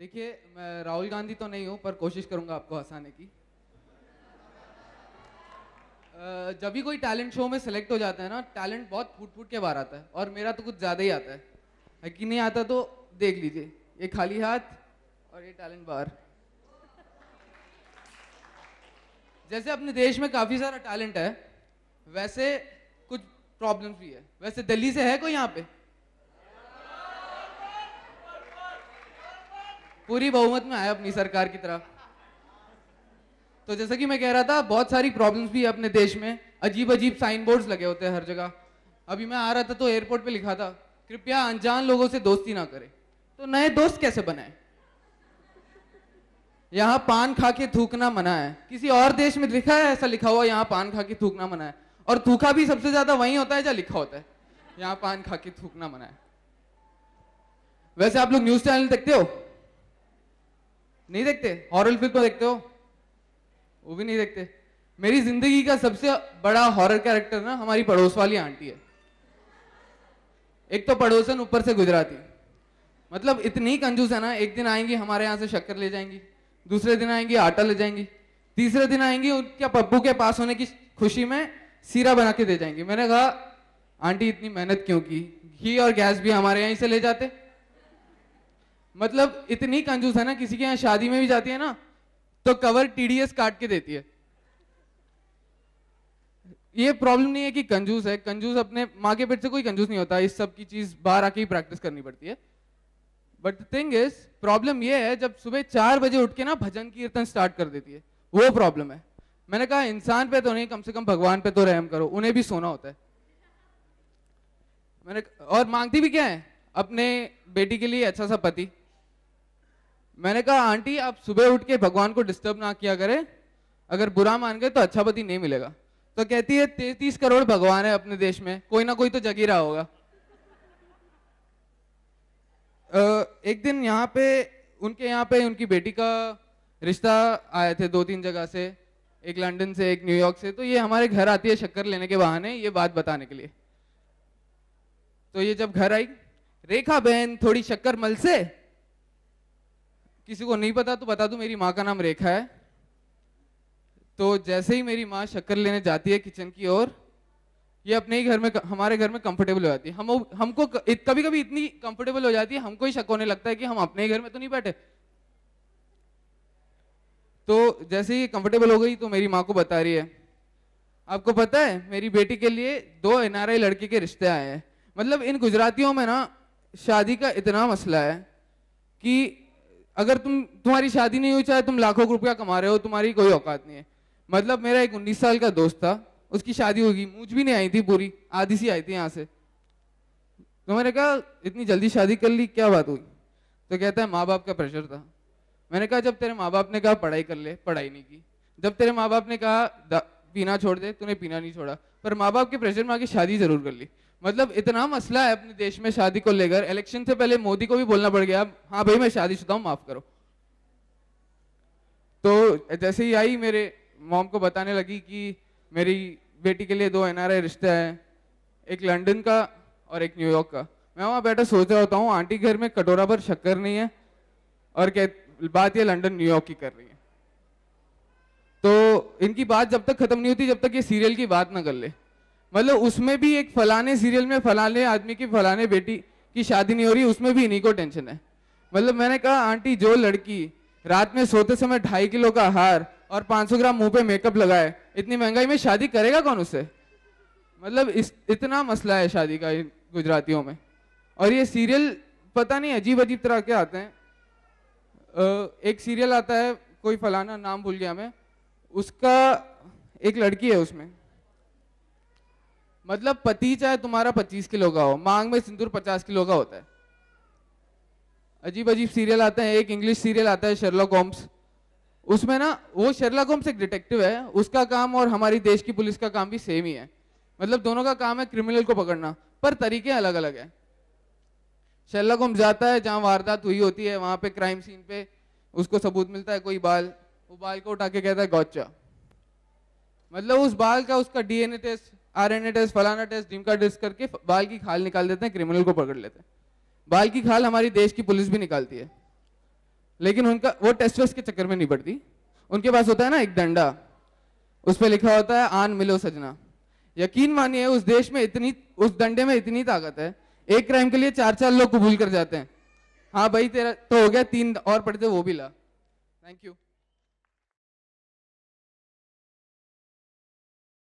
देखिए मैं राहुल गांधी तो नहीं हूँ पर कोशिश करूँगा आपको हंसाने की जब भी कोई टैलेंट शो में सेलेक्ट हो जाता है ना टैलेंट बहुत फूट फूट के बाहर आता है और मेरा तो कुछ ज़्यादा ही आता है कि नहीं आता तो देख लीजिए ये खाली हाथ और ये टैलेंट बाहर जैसे अपने देश में काफ़ी सारा टैलेंट है वैसे कुछ प्रॉब्लम्स भी है वैसे दिल्ली से है कोई यहाँ पे पूरी बहुमत में आए अपनी सरकार की तरफ तो जैसा कि मैं कह रहा था बहुत सारी प्रॉब्लम्स भी है अपने देश में अजीब अजीब साइन बोर्ड्स लगे होते हैं हर जगह अभी मैं आ रहा था तो एयरपोर्ट पे लिखा था कृपया अनजान लोगों से दोस्ती ना करें तो नए दोस्त कैसे बनाए यहाँ पान खा के थूकना मना है किसी और देश में लिखा है ऐसा लिखा हुआ यहाँ पान खा के थूकना मना है और थूखा भी सबसे ज्यादा वही होता है जहाँ लिखा होता है यहाँ पान खा के थूकना मना है वैसे आप लोग न्यूज चैनल देखते हो नहीं देखते हॉरर फिल्म तो देखते हो वो भी नहीं देखते मेरी जिंदगी का सबसे बड़ा हॉरर कैरेक्टर ना हमारी पड़ोस वाली आंटी है एक तो पड़ोसन ऊपर से गुजराती मतलब इतनी कंजूस है ना एक दिन आएंगी हमारे यहाँ से शक्कर ले जाएंगी दूसरे दिन आएंगी आटा ले जाएंगी तीसरे दिन आएंगी उनके पप्पू के पास होने की खुशी में सीरा बना के दे जाएंगी मैंने कहा आंटी इतनी मेहनत क्यों की घी और गैस भी हमारे यहीं से ले जाते मतलब इतनी कंजूस है ना किसी के यहाँ शादी में भी जाती है ना तो कवर टीडीएस काट के देती है ये प्रॉब्लम नहीं है कि कंजूस है कंजूस अपने माँ के पेट से कोई कंजूस नहीं होता इस सब की चीज बाहर आके ही प्रैक्टिस करनी पड़ती है बट थिंग इज प्रॉब्लम ये है जब सुबह चार बजे उठ के ना भजन कीर्तन स्टार्ट कर देती है वो प्रॉब्लम है मैंने कहा इंसान पे तो नहीं कम से कम भगवान पे तो रहम करो उन्हें भी सोना होता है मैंने और मांगती भी क्या है अपने बेटी के लिए अच्छा सा पति मैंने कहा आंटी आप सुबह उठ के भगवान को डिस्टर्ब ना किया करें अगर बुरा मान गए तो अच्छा पति नहीं मिलेगा तो कहती है तैतीस करोड़ भगवान है अपने देश में कोई ना कोई तो जगी रहा होगा एक दिन यहाँ पे उनके यहाँ पे उनकी बेटी का रिश्ता आए थे दो तीन जगह से एक लंदन से एक न्यूयॉर्क से तो ये हमारे घर आती है शक्कर लेने के बहाने ये बात बताने के लिए तो ये जब घर आई रेखा बहन थोड़ी शक्कर मल से किसी को नहीं पता तो बता दू मेरी माँ का नाम रेखा है तो जैसे ही मेरी माँ शक्कर लेने जाती है किचन की ओर ये अपने ही घर में हमारे घर में कंफर्टेबल हो जाती है हम हमको कभी कभी इतनी कंफर्टेबल हो जाती है हमको ही शक होने लगता है कि हम अपने ही घर में तो नहीं बैठे तो जैसे ही कंफर्टेबल हो गई तो मेरी माँ को बता रही है आपको पता है मेरी बेटी के लिए दो एनआरआई लड़के के रिश्ते आए हैं मतलब इन गुजरातियों में ना शादी का इतना मसला है कि अगर तुम तुम्हारी शादी नहीं हुई चाहे तुम लाखों रुपया कमा रहे हो तुम्हारी कोई औकात नहीं है मतलब मेरा एक उन्नीस साल का दोस्त था उसकी शादी होगी मुझ भी नहीं आई थी पूरी आधी सी आई थी यहाँ से तो मैंने कहा इतनी जल्दी शादी कर ली क्या बात हुई तो कहता है माँ बाप का प्रेशर था मैंने कहा जब तेरे माँ बाप ने कहा पढ़ाई कर ले पढ़ाई नहीं की जब तेरे माँ बाप ने कहा पीना छोड़ दे तूने पीना नहीं छोड़ा पर माँ बाप के प्रेशर में आके शादी जरूर कर ली मतलब इतना मसला है अपने देश में शादी को लेकर इलेक्शन से पहले मोदी को भी बोलना पड़ गया हाँ भाई मैं शुदा हूँ माफ करो तो जैसे ही आई मेरे मॉम को बताने लगी कि मेरी बेटी के लिए दो एन रिश्ते हैं एक लंदन का और एक न्यूयॉर्क का मैं वहाँ बैठा सोच रहा होता हूँ आंटी घर में कटोरा पर शक्कर नहीं है और कह बात ये लंदन न्यूयॉर्क की कर रही है तो इनकी बात जब तक खत्म नहीं होती जब तक ये सीरियल की बात ना कर ले मतलब उसमें भी एक फलाने सीरियल में फलाने आदमी की फलाने बेटी की शादी नहीं हो रही उसमें भी इन्हीं को टेंशन है मतलब मैंने कहा आंटी जो लड़की रात में सोते समय ढाई किलो का हार और 500 ग्राम मुंह पे मेकअप लगाए इतनी महंगाई में शादी करेगा कौन उससे मतलब इस इतना मसला है शादी का गुजरातियों में और ये सीरियल पता नहीं अजीब अजीब तरह के आते हैं एक सीरियल आता है कोई फलाना नाम भूल गया मैं उसका एक लड़की है उसमें मतलब पति चाहे तुम्हारा पच्चीस किलो का हो मांग में सिंदूर पचास किलो का होता है अजीब अजीब सीरियल आता है एक इंग्लिश सीरियल आता है शर्ला कॉम्स उसमें ना वो शर्ला कॉम्स एक डिटेक्टिव है उसका काम और हमारी देश की पुलिस का काम भी सेम ही है मतलब दोनों का काम है क्रिमिनल को पकड़ना पर तरीके अलग अलग है शर्ला कॉम्स जाता है जहाँ वारदात हुई होती है वहाँ पे क्राइम सीन पे उसको सबूत मिलता है कोई बाल वो बाल को उठा के कहता है गौचा मतलब उस बाल का उसका डीएनए टेस्ट आरएनए टेस्ट फलाना टेस्ट ड्रीम का टेस्ट करके बाल की खाल निकाल देते हैं क्रिमिनल को पकड़ लेते हैं बाल की खाल हमारी देश की पुलिस भी निकालती है लेकिन उनका वो टेस्ट वेस्ट के चक्कर में नहीं पड़ती उनके पास होता है ना एक डंडा उस पर लिखा होता है आन मिलो सजना यकीन मानिए उस देश में इतनी उस डंडे में इतनी ताकत है एक क्राइम के लिए चार चार लोग कबूल कर जाते हैं हाँ भाई तेरा तो हो गया तीन और पढ़ते वो भी ला थैंक यू